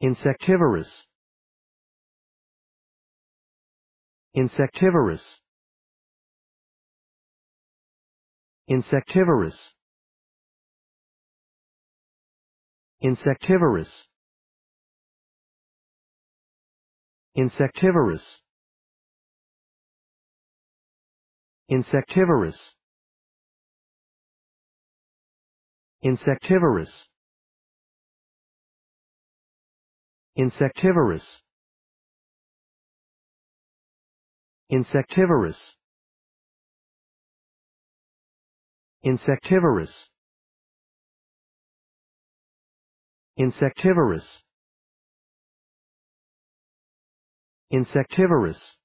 insectivorous insectivorous insectivorous insectivorous insectivorous insectivorous insectivorous Insectivorous. Insectivorous. Insectivorous. Insectivorous. Insectivorous.